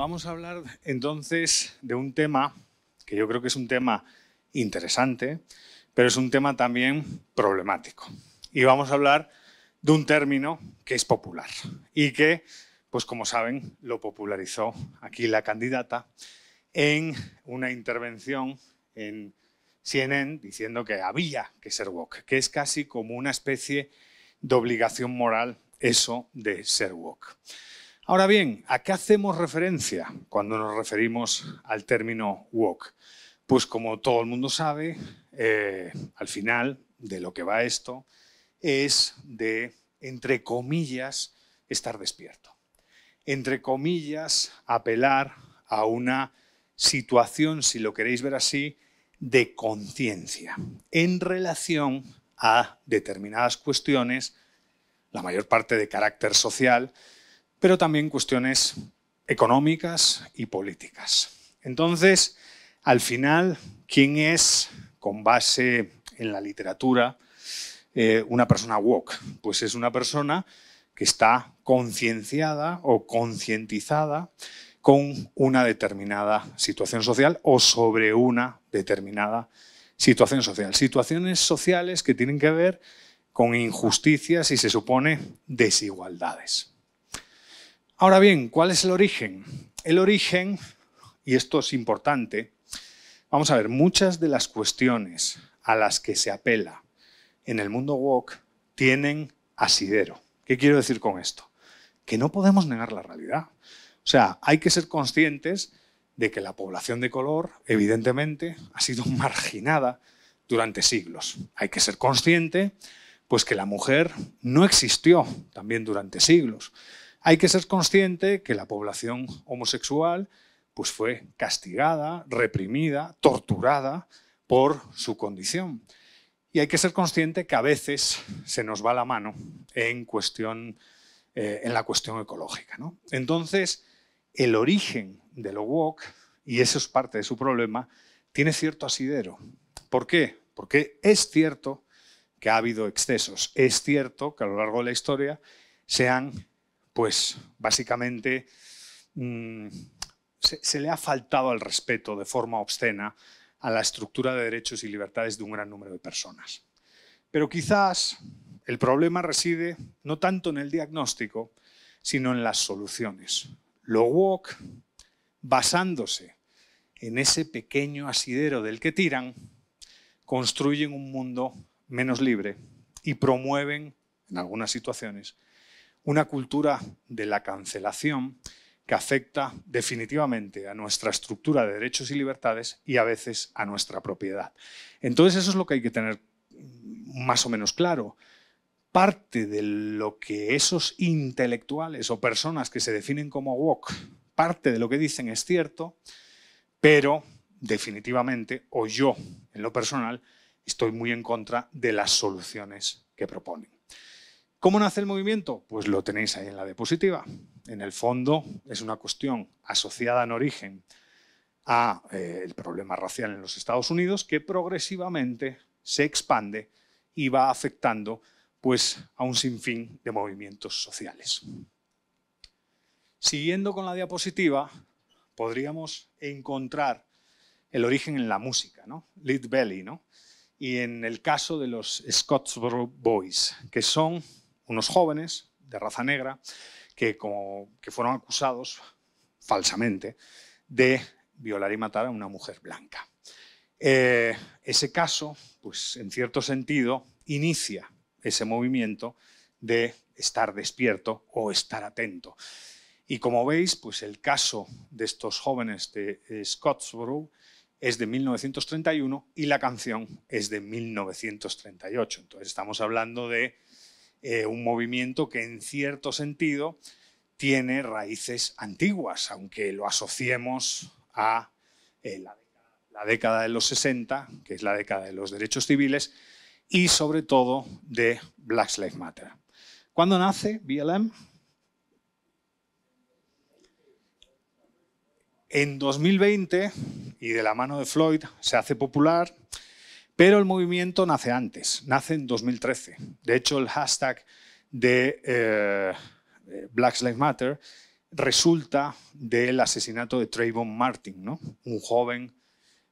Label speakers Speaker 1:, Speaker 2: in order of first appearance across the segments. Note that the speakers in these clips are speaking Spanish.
Speaker 1: Vamos a hablar entonces de un tema que yo creo que es un tema interesante, pero es un tema también problemático. Y vamos a hablar de un término que es popular y que, pues como saben, lo popularizó aquí la candidata en una intervención en CNN diciendo que había que ser woke, que es casi como una especie de obligación moral eso de ser woke. Ahora bien, ¿a qué hacemos referencia cuando nos referimos al término walk? Pues como todo el mundo sabe, eh, al final de lo que va esto es de, entre comillas, estar despierto. Entre comillas, apelar a una situación, si lo queréis ver así, de conciencia en relación a determinadas cuestiones, la mayor parte de carácter social, pero también cuestiones económicas y políticas. Entonces, al final, ¿quién es, con base en la literatura, eh, una persona woke? Pues es una persona que está concienciada o concientizada con una determinada situación social o sobre una determinada situación social. Situaciones sociales que tienen que ver con injusticias y se supone desigualdades. Ahora bien, ¿cuál es el origen? El origen, y esto es importante, vamos a ver, muchas de las cuestiones a las que se apela en el mundo woke tienen asidero. ¿Qué quiero decir con esto? Que no podemos negar la realidad. O sea, hay que ser conscientes de que la población de color, evidentemente, ha sido marginada durante siglos. Hay que ser consciente, pues, que la mujer no existió también durante siglos hay que ser consciente que la población homosexual pues fue castigada, reprimida, torturada por su condición. Y hay que ser consciente que a veces se nos va la mano en, cuestión, eh, en la cuestión ecológica. ¿no? Entonces, el origen de lo woke, y eso es parte de su problema, tiene cierto asidero. ¿Por qué? Porque es cierto que ha habido excesos, es cierto que a lo largo de la historia se han pues básicamente mm, se, le ha faltado al respeto de forma obscena a la estructura de derechos y libertades de un gran número de personas. Pero quizás el problema reside no tanto en el diagnóstico, sino en las soluciones. Lo walk, basándose en ese pequeño asidero del que tiran, construyen un mundo menos libre y promueven, en algunas situaciones, una cultura de la cancelación que afecta definitivamente a nuestra estructura de derechos y libertades y a veces a nuestra propiedad. Entonces eso es lo que hay que tener más o menos claro. Parte de lo que esos intelectuales o personas que se definen como woke, parte de lo que dicen es cierto, pero definitivamente, o yo en lo personal, estoy muy en contra de las soluciones que proponen. ¿Cómo nace el movimiento? Pues lo tenéis ahí en la diapositiva. En el fondo es una cuestión asociada en origen al eh, el problema racial en los Estados Unidos que progresivamente se expande y va afectando pues, a un sinfín de movimientos sociales. Siguiendo con la diapositiva, podríamos encontrar el origen en la música, ¿no? Lead Belly, ¿no? y en el caso de los Scottsboro Boys, que son unos jóvenes de raza negra que, como, que fueron acusados falsamente de violar y matar a una mujer blanca. Eh, ese caso, pues en cierto sentido, inicia ese movimiento de estar despierto o estar atento. Y como veis, pues el caso de estos jóvenes de eh, Scottsboro es de 1931 y la canción es de 1938. Entonces estamos hablando de eh, un movimiento que en cierto sentido tiene raíces antiguas, aunque lo asociemos a eh, la, década, de los 60, que es la década de los derechos civiles, y sobre todo de Black Lives Matter. ¿Cuándo nace BLM? En 2020, y de la mano de Floyd, se hace popular pero el movimiento nace antes, nace en 2013. De hecho, el hashtag de eh, eh, Black Lives Matter resulta del asesinato de Trayvon Martin, ¿no? un joven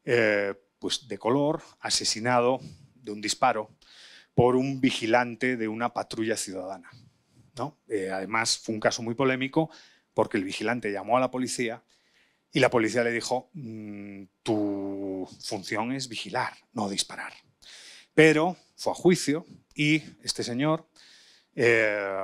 Speaker 1: eh, pues de color asesinado de un disparo por un vigilante de una patrulla ciudadana. ¿no? además, fue un caso muy polémico porque el vigilante llamó a la policía y la policía le dijo, mm, tu función es vigilar, no disparar. Pero fue a juicio y este señor eh,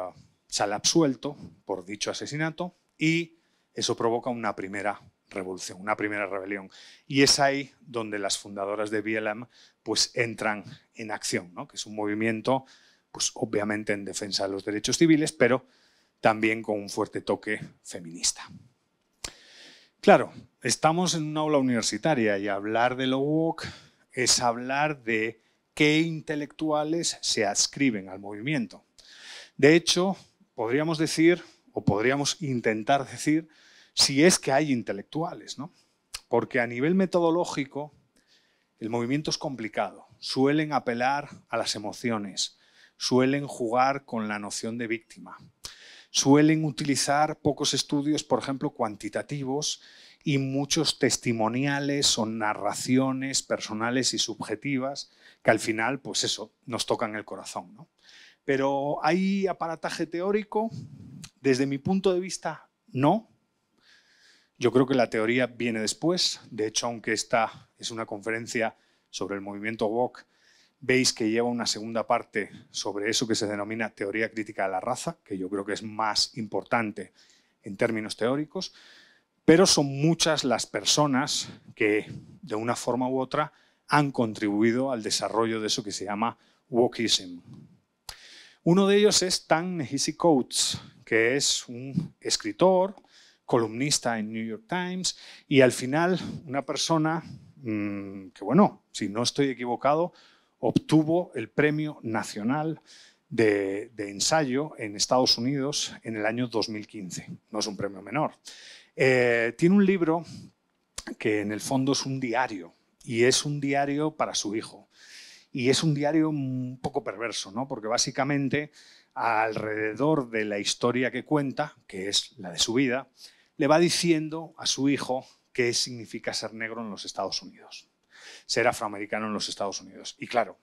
Speaker 1: sale absuelto por dicho asesinato y eso provoca una primera revolución, una primera rebelión. Y es ahí donde las fundadoras de BLM pues, entran en acción, ¿no? que es un movimiento pues, obviamente en defensa de los derechos civiles, pero también con un fuerte toque feminista. Claro, estamos en una aula universitaria y hablar de lo woke es hablar de qué intelectuales se adscriben al movimiento. De hecho, podríamos decir, o podríamos intentar decir, si es que hay intelectuales, ¿no? Porque a nivel metodológico, el movimiento es complicado. Suelen apelar a las emociones, suelen jugar con la noción de víctima. Suelen utilizar pocos estudios, por ejemplo, cuantitativos y muchos testimoniales o narraciones personales y subjetivas que al final, pues eso, nos tocan el corazón. Pero ¿hay aparataje teórico? Desde mi punto de vista, no. Yo creo que la teoría viene después. De hecho, aunque esta es una conferencia sobre el movimiento WOC, veis que lleva una segunda parte sobre eso que se denomina teoría crítica de la raza, que yo creo que es más importante en términos teóricos, pero son muchas las personas que, de una forma u otra, han contribuido al desarrollo de eso que se llama wokism. Uno de ellos es Tan Nehisi Coates, que es un escritor, columnista en New York Times y al final una persona mm, que, bueno, si no estoy equivocado, obtuvo el Premio Nacional de, Ensayo en Estados Unidos en el año 2015. No es un premio menor. Eh, tiene un libro que en el fondo es un diario, y es un diario para su hijo. Y es un diario un poco perverso, ¿no? porque básicamente alrededor de la historia que cuenta, que es la de su vida, le va diciendo a su hijo qué significa ser negro en los Estados Unidos ser afroamericano en los Estados Unidos. Y claro,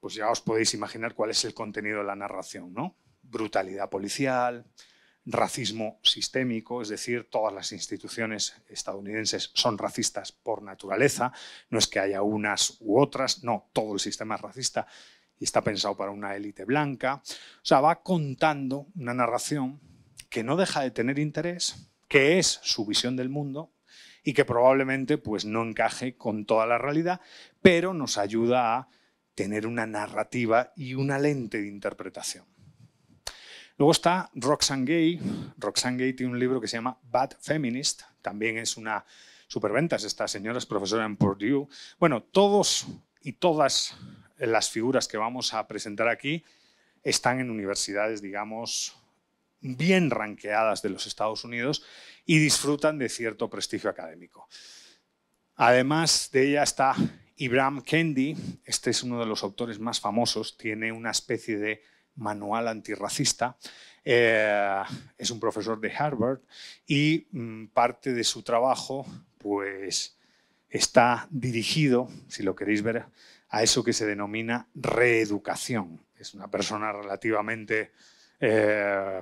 Speaker 1: pues ya os podéis imaginar cuál es el contenido de la narración, ¿no? Brutalidad policial, racismo sistémico, es decir, todas las instituciones estadounidenses son racistas por naturaleza, no es que haya unas u otras, no, todo el sistema es racista y está pensado para una élite blanca. O sea, va contando una narración que no deja de tener interés, que es su visión del mundo y que probablemente pues, no encaje con toda la realidad, pero nos ayuda a tener una narrativa y una lente de interpretación. Luego está Roxane Gay. Roxane Gay tiene un libro que se llama Bad Feminist. También es una superventas. Esta señora es profesora en Purdue. Bueno, todos y todas las figuras que vamos a presentar aquí están en universidades, digamos, bien ranqueadas de los Estados Unidos y disfrutan de cierto prestigio académico. Además de ella está Ibram Kendi, este es uno de los autores más famosos, tiene una especie de manual antirracista, eh, es un profesor de Harvard y mm, parte de su trabajo pues, está dirigido, si lo queréis ver, a eso que se denomina reeducación. Es una persona relativamente eh,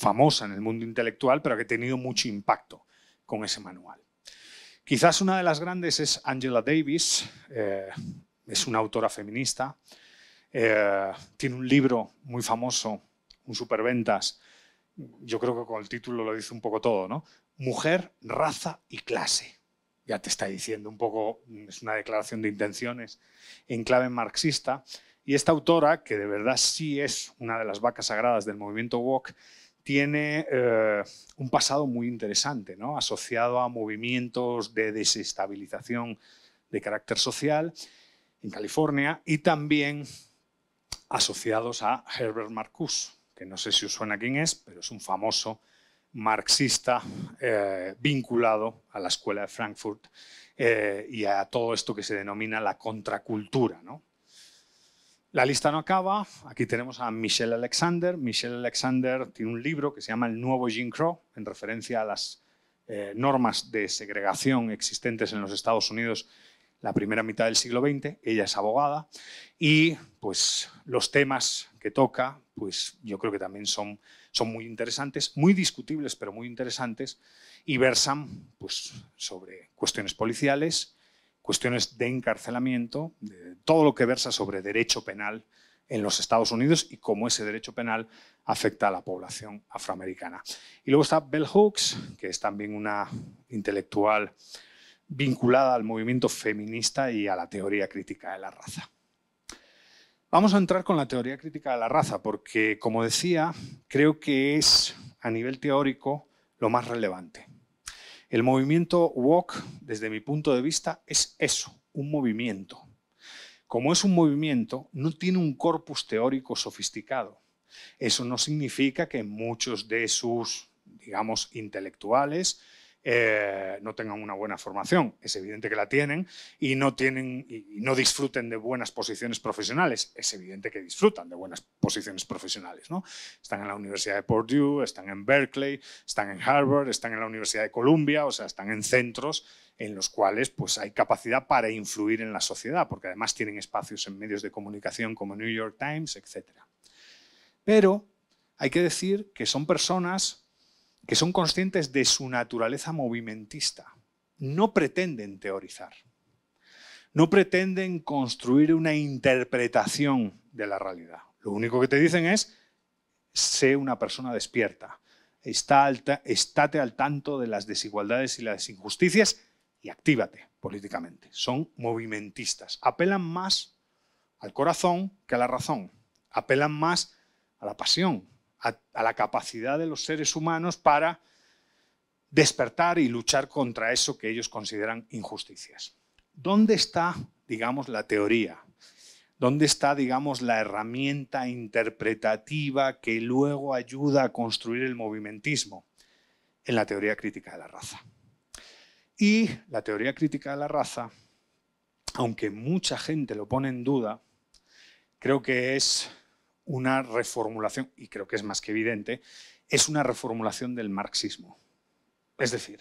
Speaker 1: famosa en el mundo intelectual, pero que ha tenido mucho impacto con ese manual. Quizás una de las grandes es Angela Davis, eh, es una autora feminista, eh, tiene un libro muy famoso, un superventas, yo creo que con el título lo dice un poco todo, ¿no? Mujer, raza y clase. Ya te está diciendo un poco, es una declaración de intenciones en clave marxista. Y esta autora, que de verdad sí es una de las vacas sagradas del movimiento woke tiene eh, un pasado muy interesante, ¿no? asociado a movimientos de desestabilización de carácter social en California y también asociados a Herbert Marcuse, que no sé si os suena quién es, pero es un famoso marxista eh, vinculado a la escuela de Frankfurt eh, y a todo esto que se denomina la contracultura. ¿no? La lista no acaba. Aquí tenemos a Michelle Alexander. Michelle Alexander tiene un libro que se llama El nuevo Jim Crow, en referencia a las eh, normas de segregación existentes en los Estados Unidos la primera mitad del siglo XX. Ella es abogada y pues los temas que toca, pues yo creo que también son, son muy interesantes, muy discutibles, pero muy interesantes y versan pues sobre cuestiones policiales, cuestiones de encarcelamiento, de todo lo que versa sobre derecho penal en los Estados Unidos y cómo ese derecho penal afecta a la población afroamericana. Y luego está Bell Hooks, que es también una intelectual vinculada al movimiento feminista y a la teoría crítica de la raza. Vamos a entrar con la teoría crítica de la raza, porque, como decía, creo que es, a nivel teórico, lo más relevante. El movimiento walk, desde mi punto de vista, es eso, un movimiento. Como es un movimiento, no tiene un corpus teórico sofisticado. Eso no significa que muchos de sus, digamos, intelectuales eh, no tengan una buena formación, es evidente que la tienen, y no, tienen, y no disfruten de buenas posiciones profesionales, es evidente que disfrutan de buenas posiciones profesionales. ¿no? Están en la Universidad de Purdue, están en Berkeley, están en Harvard, están en la Universidad de Columbia, o sea, están en centros en los cuales pues, hay capacidad para influir en la sociedad, porque además tienen espacios en medios de comunicación como New York Times, etc. Pero hay que decir que son personas que son conscientes de su naturaleza movimentista. No pretenden teorizar, no pretenden construir una interpretación de la realidad. Lo único que te dicen es, sé una persona despierta, está estate al tanto de las desigualdades y las injusticias y actívate políticamente. Son movimentistas, apelan más al corazón que a la razón, apelan más a la pasión a, la capacidad de los seres humanos para despertar y luchar contra eso que ellos consideran injusticias. ¿Dónde está, digamos, la teoría? ¿Dónde está, digamos, la herramienta interpretativa que luego ayuda a construir el movimentismo? En la teoría crítica de la raza. Y la teoría crítica de la raza, aunque mucha gente lo pone en duda, creo que es una reformulación, y creo que es más que evidente, es una reformulación del marxismo. Es decir,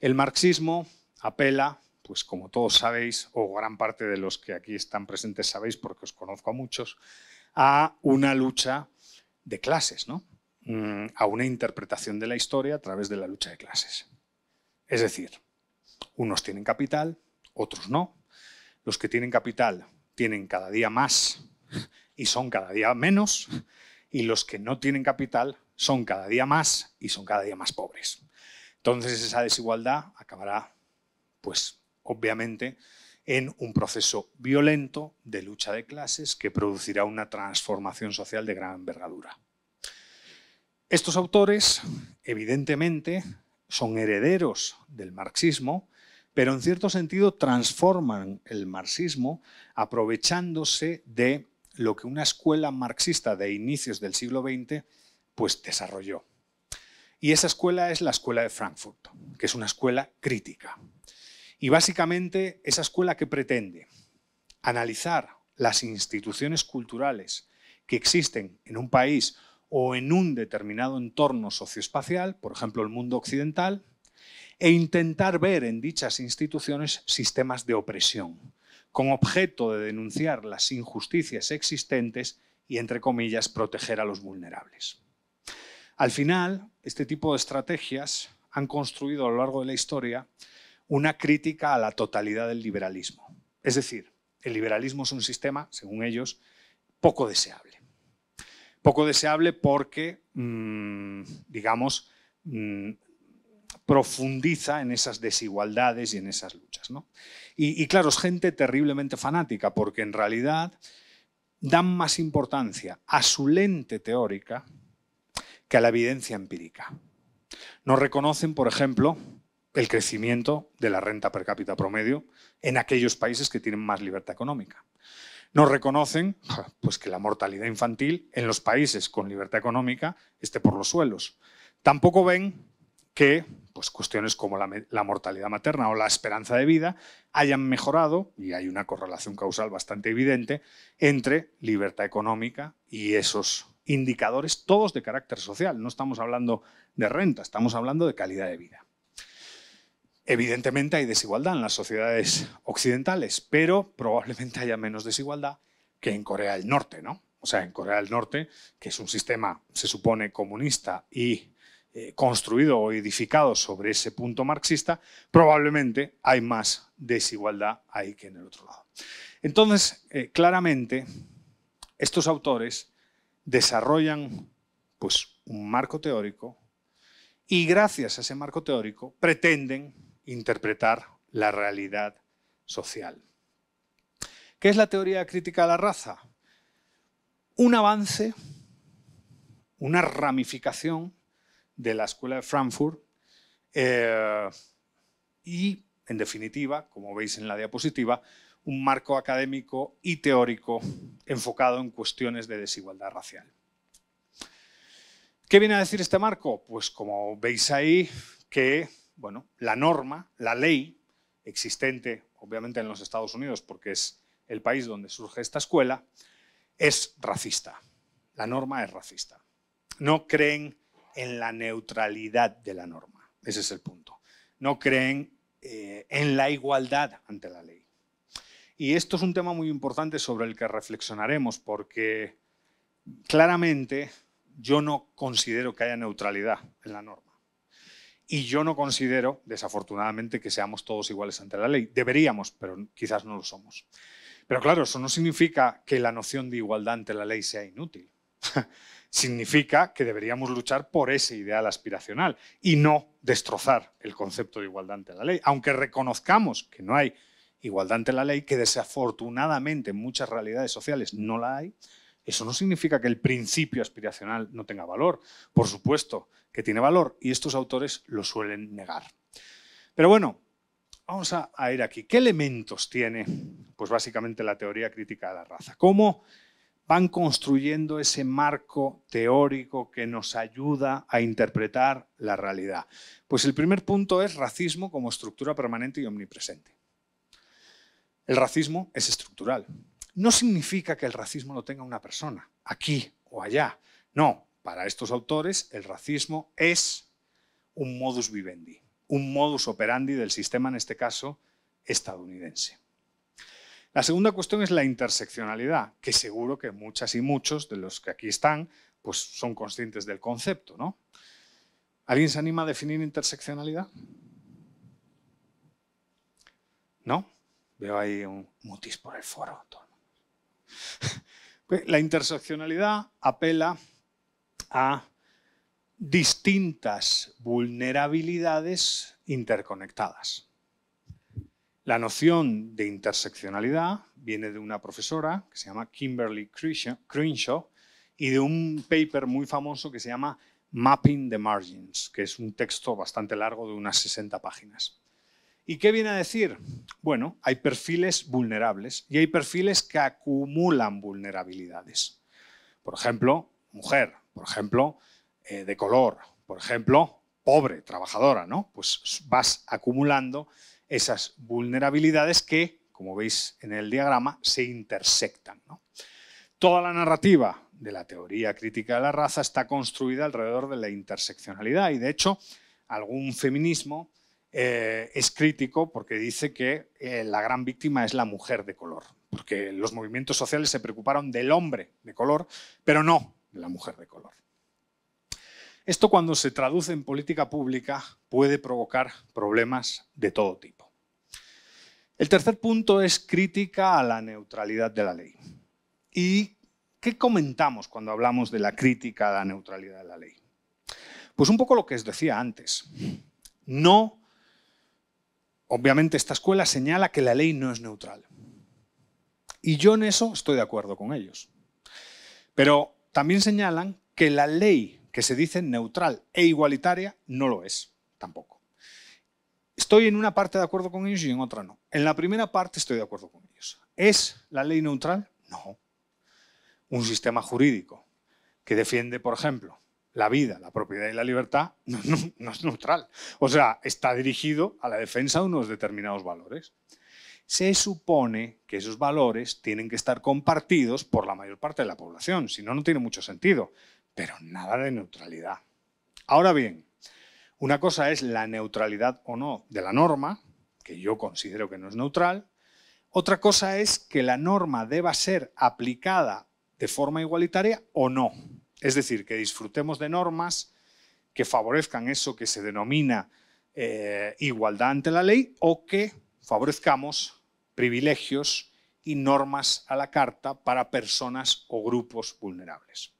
Speaker 1: el marxismo apela, pues como todos sabéis, o gran parte de los que aquí están presentes sabéis porque os conozco a muchos, a una lucha de clases, ¿no? Mm, a una interpretación de la historia a través de la lucha de clases. Es decir, unos tienen capital, otros no. Los que tienen capital tienen cada día más y son cada día menos, y los que no tienen capital son cada día más y son cada día más pobres. Entonces esa desigualdad acabará, pues obviamente, en un proceso violento de lucha de clases que producirá una transformación social de gran envergadura. Estos autores, evidentemente, son herederos del marxismo, pero en cierto sentido transforman el marxismo aprovechándose de lo que una escuela marxista de inicios del siglo XX pues desarrolló. Y esa escuela es la escuela de Frankfurt, que es una escuela crítica. Y básicamente esa escuela que pretende analizar las instituciones culturales que existen en un país o en un determinado entorno socioespacial, por ejemplo el mundo occidental, e intentar ver en dichas instituciones sistemas de opresión, con objeto de denunciar las injusticias existentes y, entre comillas, proteger a los vulnerables. Al final, este tipo de estrategias han construido a lo largo de la historia una crítica a la totalidad del liberalismo. Es decir, el liberalismo es un sistema, según ellos, poco deseable. Poco deseable porque, mm, digamos, mm, profundiza en esas desigualdades y en esas luchas. ¿no? Y, claro, es gente terriblemente fanática, porque en realidad dan más importancia a su lente teórica que a la evidencia empírica. No reconocen, por ejemplo, el crecimiento de la renta per cápita promedio en aquellos países que tienen más libertad económica. No reconocen pues, que la mortalidad infantil en los países con libertad económica esté por los suelos. Tampoco ven que pues, cuestiones como la, mortalidad materna o la esperanza de vida hayan mejorado, y hay una correlación causal bastante evidente, entre libertad económica y esos indicadores, todos de carácter social. No estamos hablando de renta, estamos hablando de calidad de vida. Evidentemente hay desigualdad en las sociedades occidentales, pero probablemente haya menos desigualdad que en Corea del Norte, ¿no? O sea, en Corea del Norte, que es un sistema, se supone, comunista y eh, construido o edificado sobre ese punto marxista, probablemente hay más desigualdad ahí que en el otro lado. Entonces, eh, claramente, estos autores desarrollan pues, un marco teórico y gracias a ese marco teórico pretenden interpretar la realidad social. ¿Qué es la teoría crítica de la raza? Un avance, una ramificación de la Escuela de Frankfurt. Eh, y, en definitiva, como veis en la diapositiva, un marco académico y teórico enfocado en cuestiones de desigualdad racial. ¿Qué viene a decir este marco? Pues como veis ahí, que bueno, la norma, la ley existente, obviamente en los Estados Unidos, porque es el país donde surge esta escuela, es racista. La norma es racista. No creen en la neutralidad de la norma. Ese es el punto. No creen eh, en la igualdad ante la ley. Y esto es un tema muy importante sobre el que reflexionaremos porque claramente yo no considero que haya neutralidad en la norma. Y yo no considero, desafortunadamente, que seamos todos iguales ante la ley. Deberíamos, pero quizás no lo somos. Pero claro, eso no significa que la noción de igualdad ante la ley sea inútil. significa que deberíamos luchar por ese ideal aspiracional y no destrozar el concepto de igualdad ante la ley, aunque reconozcamos que no hay igualdad ante la ley, que desafortunadamente en muchas realidades sociales no la hay, eso no significa que el principio aspiracional no tenga valor. Por supuesto que tiene valor y estos autores lo suelen negar. Pero bueno, vamos a, ir aquí. ¿Qué elementos tiene? Pues básicamente la teoría crítica de la raza. ¿Cómo van construyendo ese marco teórico que nos ayuda a interpretar la realidad. Pues el primer punto es racismo como estructura permanente y omnipresente. El racismo es estructural. No significa que el racismo lo tenga una persona, aquí o allá. No, para estos autores el racismo es un modus vivendi, un modus operandi del sistema, en este caso, estadounidense. La segunda cuestión es la interseccionalidad, que seguro que muchas y muchos de los que aquí están pues son conscientes del concepto. ¿Alguien se anima a definir interseccionalidad? ¿No? Veo ahí un mutis por el foro. La interseccionalidad apela a distintas vulnerabilidades interconectadas. La noción de interseccionalidad viene de una profesora que se llama Kimberly Crenshaw y de un paper muy famoso que se llama Mapping the Margins, que es un texto bastante largo de unas 60 páginas. ¿Y qué viene a decir? Bueno, hay perfiles vulnerables y hay perfiles que acumulan vulnerabilidades. Por ejemplo, mujer, por ejemplo, eh, de color, por ejemplo, pobre, trabajadora, ¿no? Pues vas acumulando esas vulnerabilidades que, como veis en el diagrama, se intersectan. Toda la narrativa de la teoría crítica de la raza está construida alrededor de la interseccionalidad y, de hecho, algún feminismo eh, es crítico porque dice que eh, la gran víctima es la mujer de color, porque los movimientos sociales se preocuparon del hombre de color, pero no de la mujer de color. Esto cuando se traduce en política pública puede provocar problemas de todo tipo. El tercer punto es crítica a la neutralidad de la ley. ¿Y qué comentamos cuando hablamos de la crítica a la neutralidad de la ley? Pues un poco lo que os decía antes. No, obviamente esta escuela señala que la ley no es neutral. Y yo en eso estoy de acuerdo con ellos. Pero también señalan que la ley que se dice neutral e igualitaria no lo es tampoco. Estoy en una parte de acuerdo con ellos y en otra no. En la primera parte estoy de acuerdo con ellos. ¿Es la ley neutral? No. Un sistema jurídico que defiende, por ejemplo, la vida, la propiedad y la libertad no, es neutral. O sea, está dirigido a la defensa de unos determinados valores. Se supone que esos valores tienen que estar compartidos por la mayor parte de la población, si no, no tiene mucho sentido, pero nada de neutralidad. Ahora bien, una cosa es la neutralidad o no de la norma, que yo considero que no es neutral. Otra cosa es que la norma deba ser aplicada de forma igualitaria o no. Es decir, que disfrutemos de normas que favorezcan eso que se denomina eh, igualdad ante la ley o que favorezcamos privilegios y normas a la carta para personas o grupos vulnerables.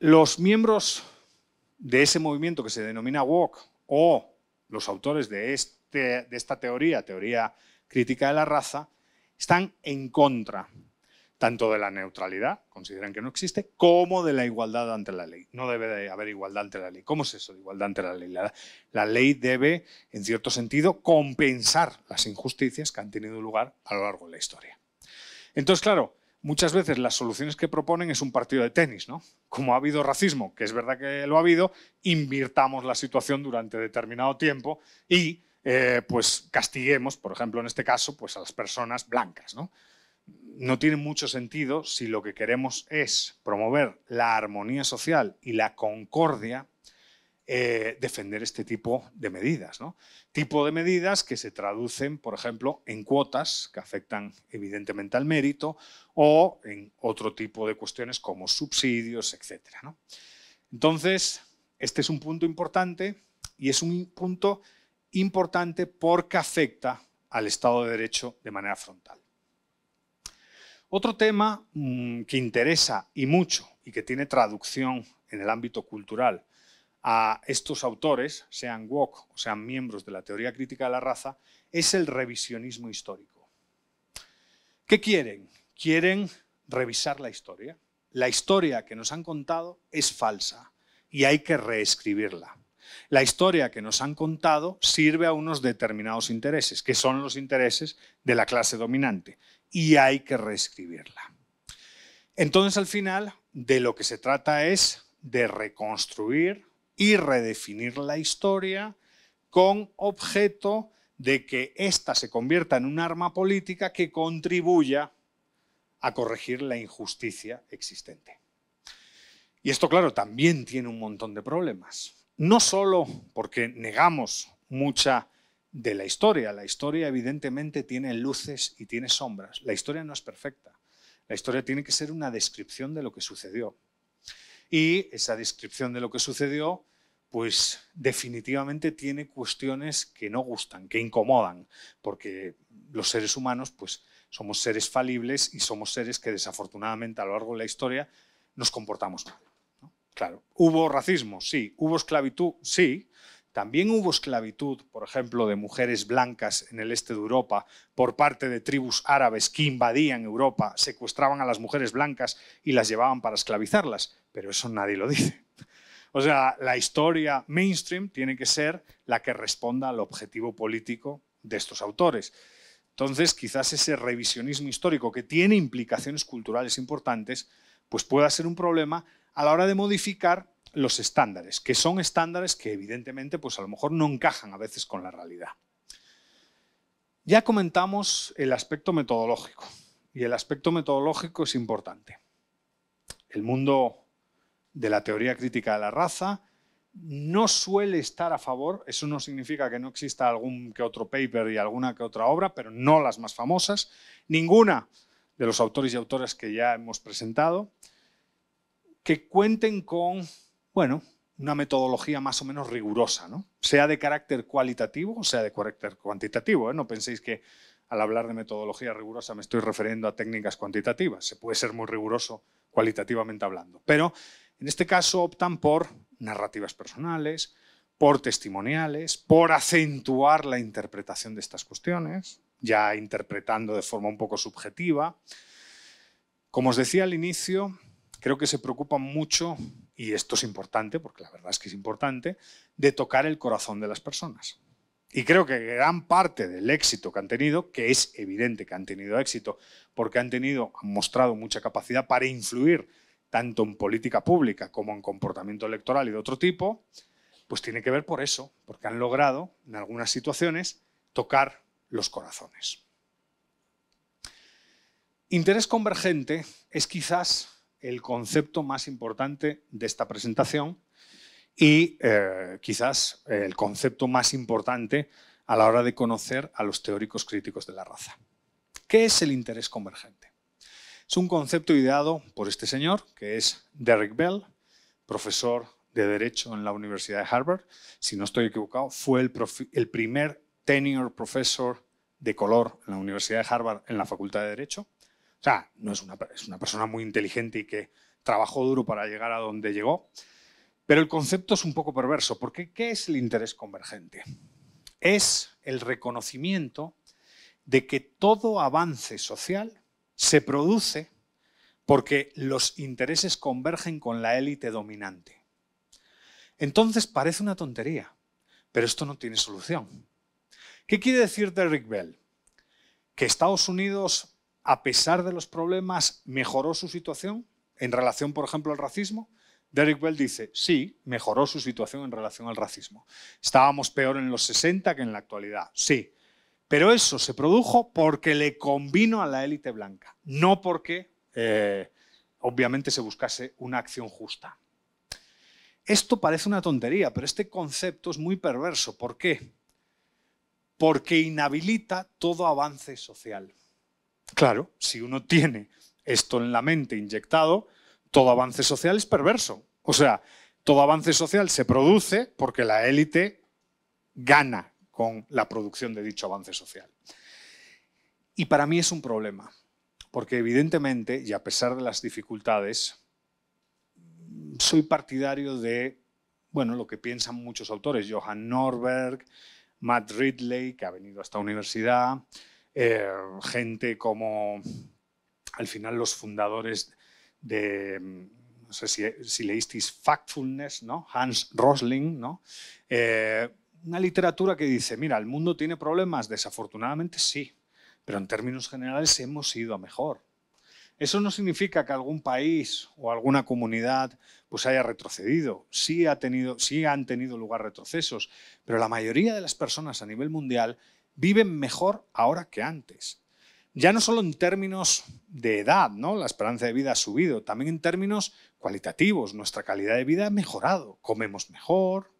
Speaker 1: Los miembros de ese movimiento que se denomina Walk o los autores de, este, de esta teoría, teoría crítica de la raza, están en contra tanto de la neutralidad, consideran que no existe, como de la igualdad ante la ley. No debe haber igualdad ante la ley. ¿Cómo es eso de igualdad ante la ley? la, ley debe, en cierto sentido, compensar las injusticias que han tenido lugar a lo largo de la historia. Entonces, claro, muchas veces las soluciones que proponen es un partido de tenis, ¿no? Como ha habido racismo, que es verdad que lo ha habido, invirtamos la situación durante determinado tiempo y eh, pues castiguemos, por ejemplo, en este caso, pues a las personas blancas, ¿no? No tiene mucho sentido si lo que queremos es promover la armonía social y la concordia eh, defender este tipo de medidas. Tipo de medidas que se traducen, por ejemplo, en cuotas que afectan evidentemente al mérito o en otro tipo de cuestiones como subsidios, etc. Entonces, este es un punto importante y es un punto importante porque afecta al Estado de Derecho de manera frontal. Otro tema mm, que interesa y mucho y que tiene traducción en el ámbito cultural a estos autores, sean Wok o sean miembros de la teoría crítica de la raza, es el revisionismo histórico. ¿Qué quieren? Quieren revisar la historia. La historia que nos han contado es falsa y hay que reescribirla. La historia que nos han contado sirve a unos determinados intereses, que son los intereses de la clase dominante, y hay que reescribirla. Entonces, al final, de lo que se trata es de reconstruir y redefinir la historia con objeto de que ésta se convierta en un arma política que contribuya a corregir la injusticia existente. Y esto, claro, también tiene un montón de problemas. No solo porque negamos mucha de la historia. La historia evidentemente tiene luces y tiene sombras. La historia no es perfecta. La historia tiene que ser una descripción de lo que sucedió. Y esa descripción de lo que sucedió, pues definitivamente tiene cuestiones que no gustan, que incomodan, porque los seres humanos, pues somos seres falibles y somos seres que desafortunadamente a lo largo de la historia nos comportamos mal. Claro, hubo racismo, sí, hubo esclavitud, sí, también hubo esclavitud, por ejemplo, de mujeres blancas en el este de Europa por parte de tribus árabes que invadían Europa, secuestraban a las mujeres blancas y las llevaban para esclavizarlas pero eso nadie lo dice. O sea, la historia mainstream tiene que ser la que responda al objetivo político de estos autores. Entonces, quizás ese revisionismo histórico que tiene implicaciones culturales importantes, pues pueda ser un problema a la hora de modificar los estándares, que son estándares que evidentemente pues a lo mejor no encajan a veces con la realidad. Ya comentamos el aspecto metodológico, y el aspecto metodológico es importante. El mundo de la teoría crítica de la raza, no suele estar a favor, eso no significa que no exista algún que otro paper y alguna que otra obra, pero no las más famosas, ninguna de los autores y autoras que ya hemos presentado, que cuenten con, bueno, una metodología más o menos rigurosa, ¿no? sea de carácter cualitativo o sea de carácter cuantitativo. ¿eh? No penséis que al hablar de metodología rigurosa me estoy refiriendo a técnicas cuantitativas, se puede ser muy riguroso cualitativamente hablando, pero en este caso optan por narrativas personales, por testimoniales, por acentuar la interpretación de estas cuestiones, ya interpretando de forma un poco subjetiva. Como os decía al inicio, creo que se preocupan mucho, y esto es importante, porque la verdad es que es importante, de tocar el corazón de las personas. Y creo que gran parte del éxito que han tenido, que es evidente que han tenido éxito, porque han tenido, han mostrado mucha capacidad para influir tanto en política pública como en comportamiento electoral y de otro tipo, pues tiene que ver por eso, porque han logrado, en algunas situaciones, tocar los corazones. Interés convergente es quizás el concepto más importante de esta presentación y eh, quizás el concepto más importante a la hora de conocer a los teóricos críticos de la raza. ¿Qué es el interés convergente? Es un concepto ideado por este señor, que es Derrick Bell, profesor de Derecho en la Universidad de Harvard. Si no estoy equivocado, fue el, primer tenure professor de color en la Universidad de Harvard en la Facultad de Derecho. O sea, no es, es una persona muy inteligente y que trabajó duro para llegar a donde llegó. Pero el concepto es un poco perverso, porque ¿qué es el interés convergente? Es el reconocimiento de que todo avance social se produce porque los intereses convergen con la élite dominante. Entonces parece una tontería, pero esto no tiene solución. ¿Qué quiere decir Derrick Bell? ¿Que Estados Unidos, a pesar de los problemas, mejoró su situación en relación, por ejemplo, al racismo? Derrick Bell dice, sí, mejoró su situación en relación al racismo. Estábamos peor en los 60 que en la actualidad, sí, pero eso se produjo porque le convino a la élite blanca, no porque eh, obviamente se buscase una acción justa. Esto parece una tontería, pero este concepto es muy perverso. ¿Por qué? Porque inhabilita todo avance social. Claro, si uno tiene esto en la mente inyectado, todo avance social es perverso. O sea, todo avance social se produce porque la élite gana, con la producción de dicho avance social. Y para mí es un problema, porque evidentemente, y a pesar de las dificultades, soy partidario de bueno, lo que piensan muchos autores, Johan Norberg, Matt Ridley, que ha venido a esta universidad, eh, gente como al final los fundadores de, no sé si, leísteis Factfulness, ¿no? Hans Rosling, ¿no? Eh, una literatura que dice, mira, el mundo tiene problemas, desafortunadamente sí, pero en términos generales hemos ido a mejor. Eso no significa que algún país o alguna comunidad pues haya retrocedido. Sí, ha tenido, sí han tenido lugar retrocesos, pero la mayoría de las personas a nivel mundial viven mejor ahora que antes. Ya no solo en términos de edad, ¿no? la esperanza de vida ha subido, también en términos cualitativos. Nuestra calidad de vida ha mejorado. Comemos mejor,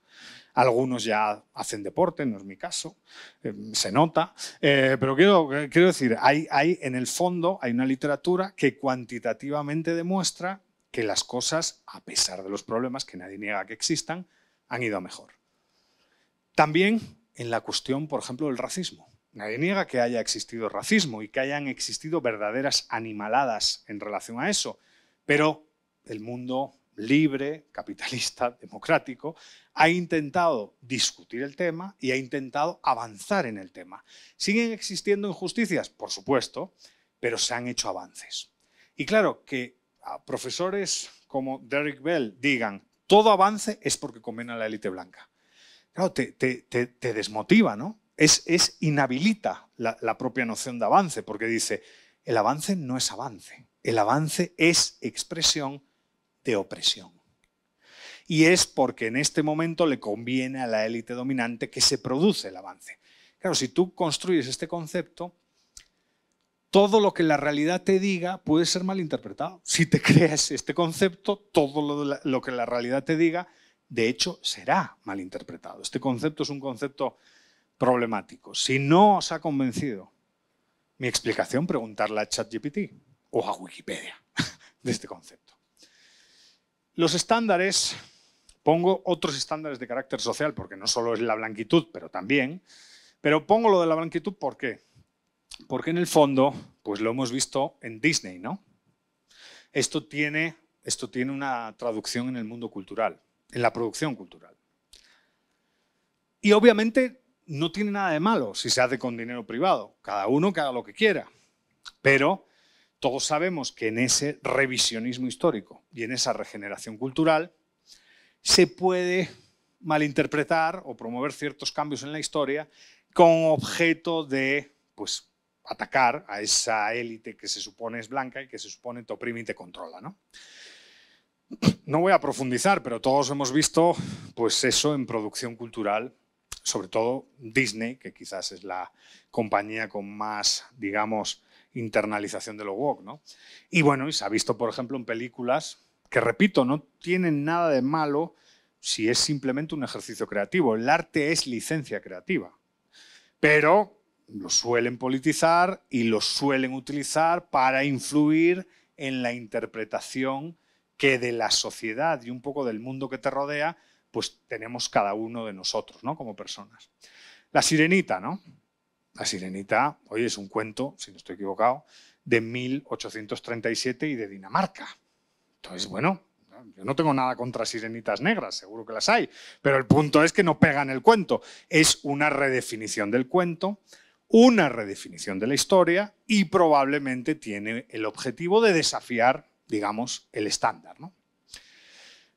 Speaker 1: algunos ya hacen deporte, no es mi caso, eh, se nota. Eh, pero quiero, quiero decir, hay, hay, en el fondo hay una literatura que cuantitativamente demuestra que las cosas, a pesar de los problemas que nadie niega que existan, han ido mejor. También en la cuestión, por ejemplo, del racismo. Nadie niega que haya existido racismo y que hayan existido verdaderas animaladas en relación a eso, pero el mundo libre, capitalista, democrático, ha intentado discutir el tema y ha intentado avanzar en el tema. ¿Siguen existiendo injusticias? Por supuesto, pero se han hecho avances. Y claro, que profesores como Derrick Bell digan, todo avance es porque conviene a la élite blanca. Claro, te, desmotiva, ¿no? Es, es inhabilita la propia noción de avance, porque dice, el avance no es avance, el avance es expresión de opresión. Y es porque en este momento le conviene a la élite dominante que se produce el avance. Claro, si tú construyes este concepto, todo lo que la realidad te diga puede ser malinterpretado. Si te creas este concepto, todo lo, que la realidad te diga, de hecho, será malinterpretado. Este concepto es un concepto problemático. Si no os ha convencido mi explicación, preguntarle a ChatGPT o a Wikipedia de este concepto. Los estándares, pongo otros estándares de carácter social, porque no solo es la blanquitud, pero también, pero pongo lo de la blanquitud ¿por qué? Porque en el fondo, pues lo hemos visto en Disney, ¿no? Esto tiene, esto tiene una traducción en el mundo cultural, en la producción cultural. Y obviamente no tiene nada de malo si se hace con dinero privado, cada uno que lo que quiera, pero todos sabemos que en ese revisionismo histórico y en esa regeneración cultural se puede malinterpretar o promover ciertos cambios en la historia con objeto de pues, atacar a esa élite que se supone es blanca y que se supone te oprime y te controla. ¿no? voy a profundizar, pero todos hemos visto pues, eso en producción cultural, sobre todo Disney, que quizás es la compañía con más, digamos, internalización de lo woke, ¿no? Y bueno, y se ha visto, por ejemplo, en películas que, repito, no tienen nada de malo si es simplemente un ejercicio creativo. El arte es licencia creativa. Pero lo suelen politizar y lo suelen utilizar para influir en la interpretación que de la sociedad y un poco del mundo que te rodea, pues tenemos cada uno de nosotros, ¿no? Como personas. La sirenita, ¿no? La Sirenita, hoy es un cuento, si no estoy equivocado, de 1837 y de Dinamarca. Entonces, bueno, yo no tengo nada contra sirenitas negras, seguro que las hay, pero el punto es que no pegan el cuento. Es una redefinición del cuento, una redefinición de la historia y probablemente tiene el objetivo de desafiar, digamos, el estándar.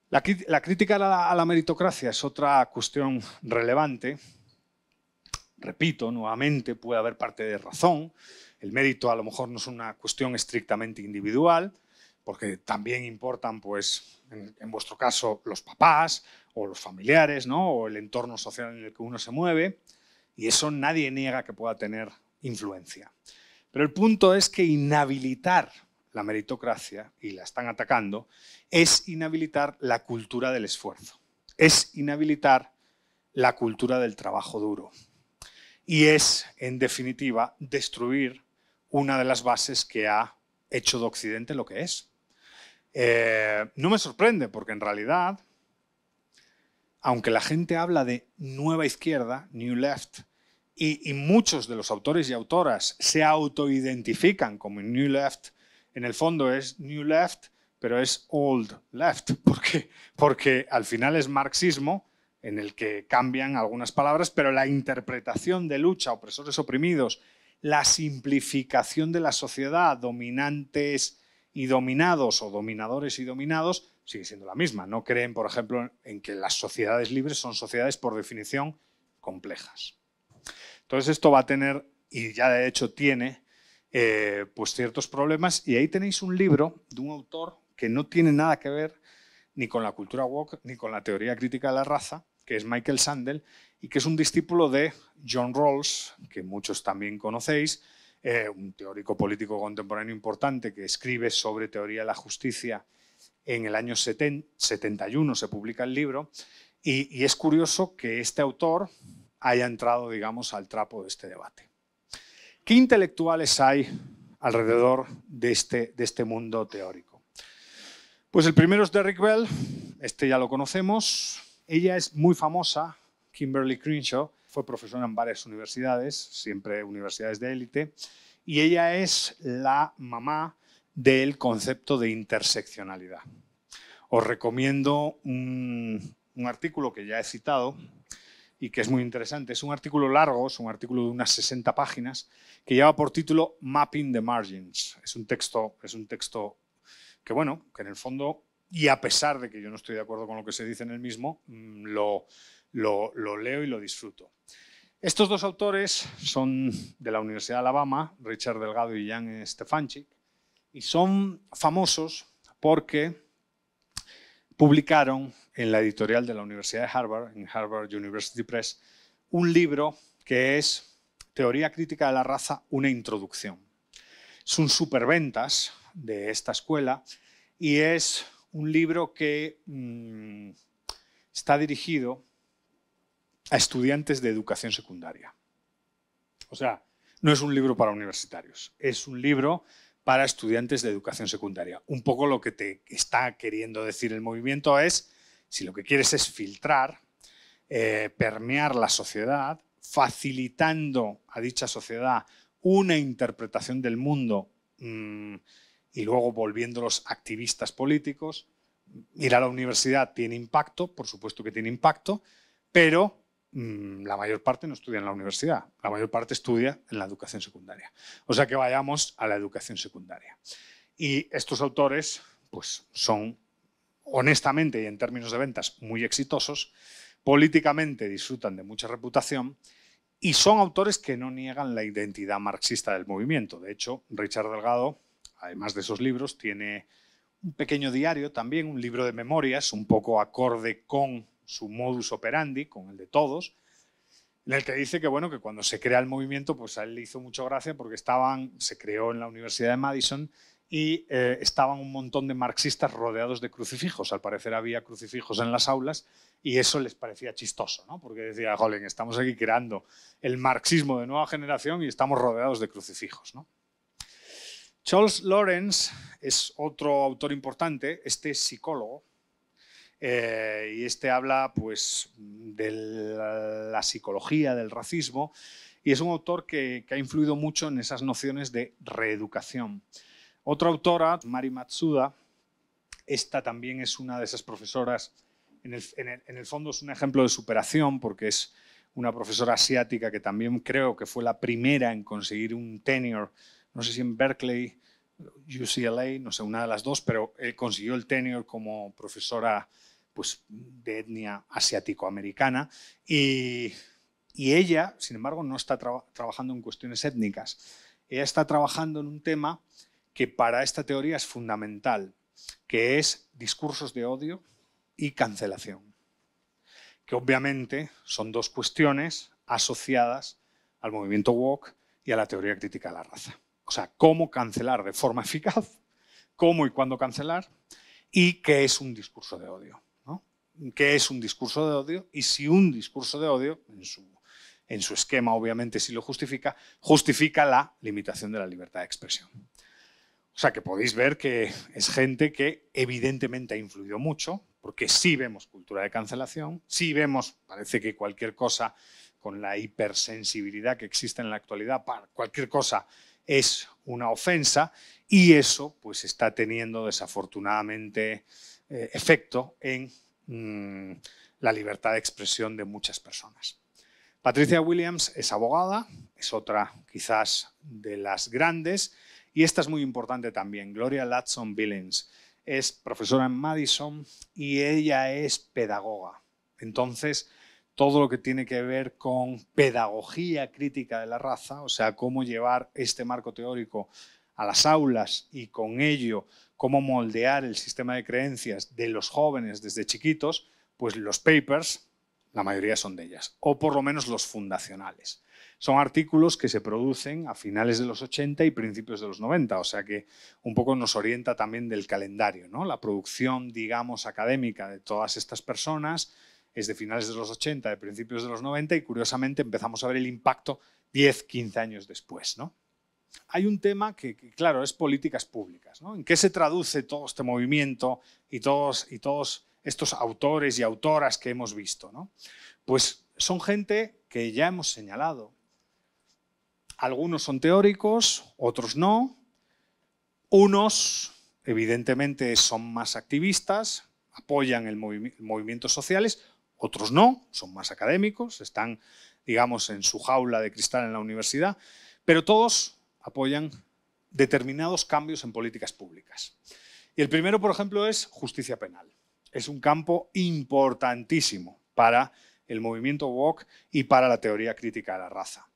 Speaker 1: La, crítica a la meritocracia es otra cuestión relevante repito, nuevamente puede haber parte de razón. El mérito a lo mejor no es una cuestión estrictamente individual, porque también importan, pues, en, vuestro caso, los papás o los familiares, ¿no? O el entorno social en el que uno se mueve. Y eso nadie niega que pueda tener influencia. Pero el punto es que inhabilitar la meritocracia, y la están atacando, es inhabilitar la cultura del esfuerzo, es inhabilitar la cultura del trabajo duro, y es, en definitiva, destruir una de las bases que ha hecho de Occidente lo que es. Eh, no me sorprende, porque en realidad, aunque la gente habla de nueva izquierda, New Left, y, muchos de los autores y autoras se autoidentifican como New Left, en el fondo es New Left, pero es Old Left, porque, porque al final es marxismo en el que cambian algunas palabras, pero la interpretación de lucha, opresores oprimidos, la simplificación de la sociedad, dominantes y dominados o dominadores y dominados, sigue siendo la misma. No creen, por ejemplo, en que las sociedades libres son sociedades por definición complejas. Entonces esto va a tener, y ya de hecho tiene, eh, pues ciertos problemas. Y ahí tenéis un libro de un autor que no tiene nada que ver ni con la cultura woke ni con la teoría crítica de la raza, que es Michael Sandel, y que es un discípulo de John Rawls, que muchos también conocéis, eh, un teórico político contemporáneo importante que escribe sobre teoría de la justicia. En el año 71 se publica el libro y, es curioso que este autor haya entrado, digamos, al trapo de este debate. ¿Qué intelectuales hay alrededor de este, de este mundo teórico? Pues el primero es Derrick Bell, este ya lo conocemos, ella es muy famosa, Kimberly Crenshaw, fue profesora en varias universidades, siempre universidades de élite, y ella es la mamá del concepto de interseccionalidad. Os recomiendo un, artículo que ya he citado, y que es muy interesante. Es un artículo largo, es un artículo de unas 60 páginas, que lleva por título Mapping the Margins. Es un texto, es un texto que, bueno, que en el fondo y a pesar de que yo no estoy de acuerdo con lo que se dice en el mismo, mm, lo, leo y lo disfruto. Estos dos autores son de la Universidad de Alabama, Richard Delgado y Jan Stefanchik, y son famosos porque publicaron en la editorial de la Universidad de Harvard, en Harvard University Press, un libro que es Teoría Crítica de la Raza, una introducción. Son superventas de esta escuela y es un libro que mm, está dirigido a estudiantes de educación secundaria. O sea, no es un libro para universitarios, es un libro para estudiantes de educación secundaria. Un poco lo que te está queriendo decir el movimiento es, si lo que quieres es filtrar, eh, permear la sociedad, facilitando a dicha sociedad una interpretación del mundo mm, y luego volviendo los activistas políticos. Ir a la universidad tiene impacto, por supuesto que tiene impacto, pero mm, la mayor parte no estudia en la universidad, la mayor parte estudia en la educación secundaria. O sea que vayamos a la educación secundaria. Y estos autores pues, son, honestamente y en términos de ventas, muy exitosos, políticamente disfrutan de mucha reputación y son autores que no niegan la identidad marxista del movimiento. De hecho, Richard Delgado además de esos libros, tiene un pequeño diario también, un libro de memorias, un poco acorde con su modus operandi, con el de todos, en el que dice que, bueno, que cuando se crea el movimiento, pues a él le hizo mucho gracia porque se creó en la Universidad de Madison y eh, estaban un montón de marxistas rodeados de crucifijos. Al parecer había crucifijos en las aulas y eso les parecía chistoso, porque decía, jolín, estamos aquí creando el marxismo de nueva generación y estamos rodeados de crucifijos. ¿no? Charles Lawrence es otro autor importante, este es psicólogo, eh, y este habla pues, de la, psicología del racismo, y es un autor que, ha influido mucho en esas nociones de reeducación. Otra autora, Mari Matsuda, esta también es una de esas profesoras, en el, en el fondo es un ejemplo de superación porque es una profesora asiática que también creo que fue la primera en conseguir un tenure no sé si en Berkeley, UCLA, no sé, una de las dos, pero él consiguió el tenor como profesora pues, de etnia asiático-americana y, ella, sin embargo, no está trabajando en cuestiones étnicas. Ella está trabajando en un tema que para esta teoría es fundamental, que es discursos de odio y cancelación, que obviamente son dos cuestiones asociadas al movimiento woke y a la teoría crítica de la raza. O sea, cómo cancelar de forma eficaz, cómo y cuándo cancelar, y qué es un discurso de odio. ¿no? ¿Qué es un discurso de odio? Y si un discurso de odio, en su, esquema obviamente si lo justifica, justifica la limitación de la libertad de expresión. O sea que podéis ver que es gente que evidentemente ha influido mucho, porque sí vemos cultura de cancelación, sí vemos, parece que cualquier cosa con la hipersensibilidad que existe en la actualidad, para cualquier cosa es una ofensa y eso pues está teniendo desafortunadamente eh, efecto en mm, la libertad de expresión de muchas personas. Patricia Williams es abogada, es otra quizás de las grandes y esta es muy importante también, Gloria Ladson Billings. Es profesora en Madison y ella es pedagoga. Entonces, todo lo que tiene que ver con pedagogía crítica de la raza, o sea, cómo llevar este marco teórico a las aulas y con ello cómo moldear el sistema de creencias de los jóvenes desde chiquitos, pues los papers, la mayoría son de ellas, o por lo menos los fundacionales. Son artículos que se producen a finales de los 80 y principios de los 90, o sea que un poco nos orienta también del calendario, ¿no? la producción, digamos, académica de todas estas personas, es de finales de los 80, de principios de los 90 y curiosamente empezamos a ver el impacto 10, 15 años después. Hay un tema que, claro, es políticas públicas. ¿En qué se traduce todo este movimiento y todos, y todos estos autores y autoras que hemos visto? Pues son gente que ya hemos señalado. Algunos son teóricos, otros no. Unos, evidentemente, son más activistas, apoyan el movimiento movimientos sociales, otros no, son más académicos, están, digamos, en su jaula de cristal en la universidad, pero todos apoyan determinados cambios en políticas públicas. Y el primero, por ejemplo, es justicia penal. Es un campo importantísimo para el movimiento woke y para la teoría crítica de la raza.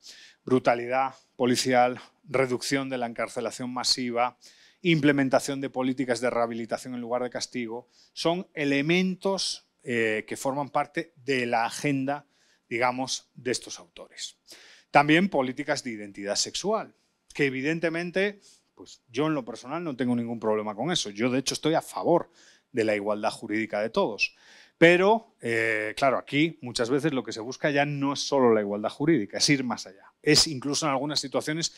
Speaker 1: Brutalidad policial, reducción de la encarcelación masiva, implementación de políticas de rehabilitación en lugar de castigo, son elementos eh, que forman parte de la agenda, digamos, de estos autores. También políticas de identidad sexual, que evidentemente, pues yo en lo personal no tengo ningún problema con eso. Yo de hecho estoy a favor de la igualdad jurídica de todos. Pero, eh, claro, aquí muchas veces lo que se busca ya no es solo la igualdad jurídica, es ir más allá. Es incluso en algunas situaciones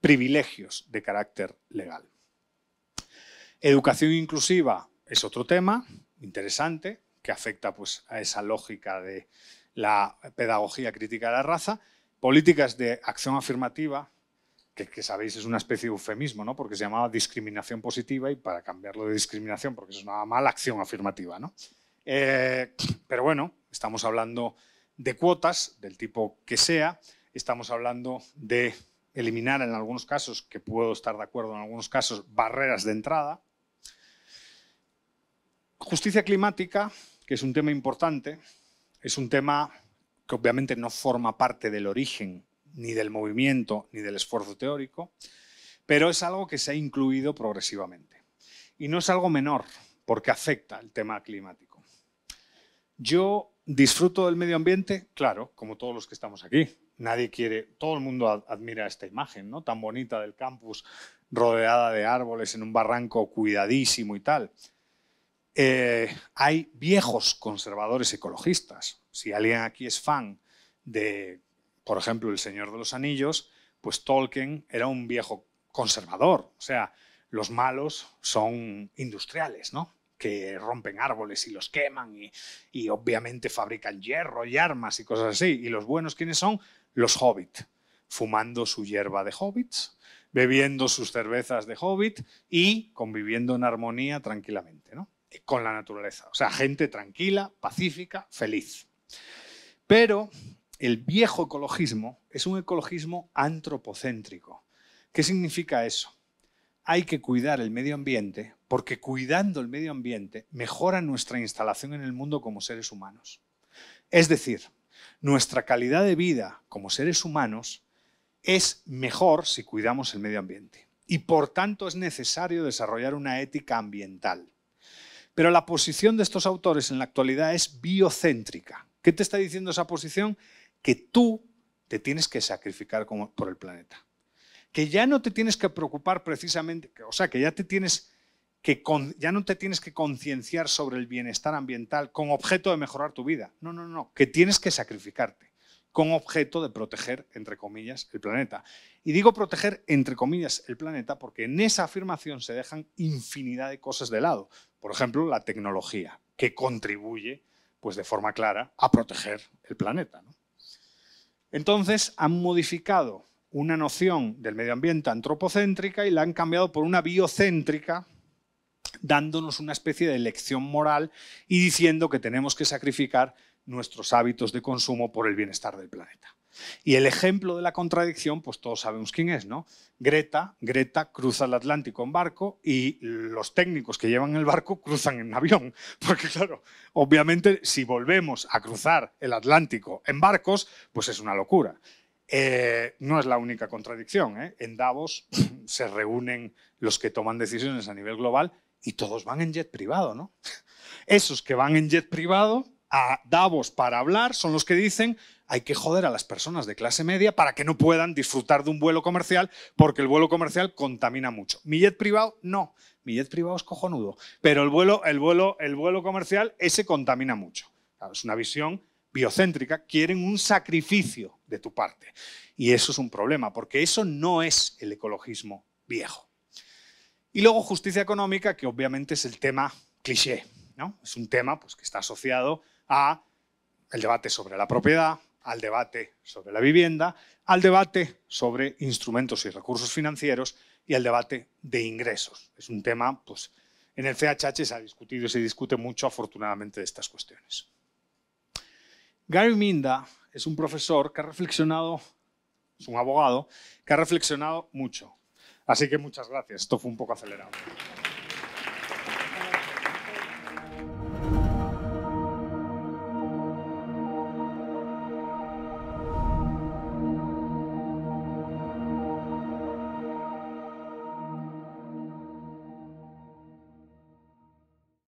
Speaker 1: privilegios de carácter legal. Educación inclusiva es otro tema interesante que afecta pues, a esa lógica de la pedagogía crítica de la raza, políticas de acción afirmativa, que, sabéis es una especie de eufemismo, ¿no? porque se llamaba discriminación positiva y para cambiarlo de discriminación, porque es una mala acción afirmativa. ¿no? Eh, pero bueno, estamos hablando de cuotas del tipo que sea, estamos hablando de eliminar en algunos casos, que puedo estar de acuerdo en algunos casos, barreras de entrada. Justicia climática, que es un tema importante, es un tema que obviamente no forma parte del origen ni del movimiento ni del esfuerzo teórico, pero es algo que se ha incluido progresivamente. Y no es algo menor, porque afecta el tema climático. Yo disfruto del medio ambiente, claro, como todos los que estamos aquí. Nadie quiere, todo el mundo admira esta imagen, ¿no? Tan bonita del campus rodeada de árboles en un barranco cuidadísimo y tal. Eh, hay viejos conservadores ecologistas. Si alguien aquí es fan de, por ejemplo, El Señor de los Anillos, pues Tolkien era un viejo conservador. O sea, los malos son industriales, ¿no? que rompen árboles y los queman y, obviamente fabrican hierro y armas y cosas así. ¿Y los buenos quiénes son? Los hobbits, fumando su hierba de hobbits, bebiendo sus cervezas de hobbit y conviviendo en armonía tranquilamente. ¿no? con la naturaleza. O sea, gente tranquila, pacífica, feliz. Pero el viejo ecologismo es un ecologismo antropocéntrico. ¿Qué significa eso? Hay que cuidar el medio ambiente porque cuidando el medio ambiente mejora nuestra instalación en el mundo como seres humanos. Es decir, nuestra calidad de vida como seres humanos es mejor si cuidamos el medio ambiente. Y por tanto es necesario desarrollar una ética ambiental. Pero la posición de estos autores en la actualidad es biocéntrica. ¿Qué te está diciendo esa posición? Que tú te tienes que sacrificar por el planeta. Que ya no te tienes que preocupar precisamente, o sea, que ya, te tienes que ya no te tienes que concienciar sobre el bienestar ambiental con objeto de mejorar tu vida. No, no, no, que tienes que sacrificarte con objeto de proteger, entre comillas, el planeta. Y digo proteger, entre comillas, el planeta porque en esa afirmación se dejan infinidad de cosas de lado. Por ejemplo, la tecnología, que contribuye, pues de forma clara, a proteger el planeta. Entonces, han modificado una noción del medio ambiente antropocéntrica y la han cambiado por una biocéntrica, dándonos una especie de lección moral y diciendo que tenemos que sacrificar nuestros hábitos de consumo por el bienestar del planeta. Y el ejemplo de la contradicción, pues todos sabemos quién es, ¿no? Greta, Greta cruza el Atlántico en barco y los técnicos que llevan el barco cruzan en avión. Porque claro, obviamente si volvemos a cruzar el Atlántico en barcos, pues es una locura. Eh, no es la única contradicción. ¿eh? En Davos se reúnen los que toman decisiones a nivel global y todos van en jet privado, ¿no? Esos que van en jet privado a Davos para hablar son los que dicen hay que joder a las personas de clase media para que no puedan disfrutar de un vuelo comercial porque el vuelo comercial contamina mucho. Millet privado no, Millet privado es cojonudo, pero el vuelo, el vuelo, el vuelo comercial ese contamina mucho. es una visión biocéntrica, quieren un sacrificio de tu parte. Y eso es un problema, porque eso no es el ecologismo viejo. Y luego justicia económica, que obviamente es el tema cliché, ¿no? Es un tema pues, que está asociado a el debate sobre la propiedad, al debate sobre la vivienda, al debate sobre instrumentos y recursos financieros y al debate de ingresos. Es un tema, pues, en el CHH se ha discutido y se discute mucho, afortunadamente, de estas cuestiones. Gary Minda es un profesor que ha reflexionado, es un abogado, que ha reflexionado mucho. Así que muchas gracias. Esto fue un poco acelerado.